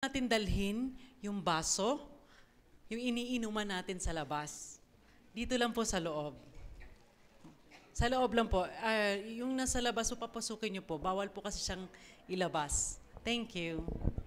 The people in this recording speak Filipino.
natin dalhin yung baso, yung iniinuman natin sa labas. Dito lang po sa loob. Sa loob lang po. Uh, yung nasa labas, papasukin nyo po. Bawal po kasi siyang ilabas. Thank you.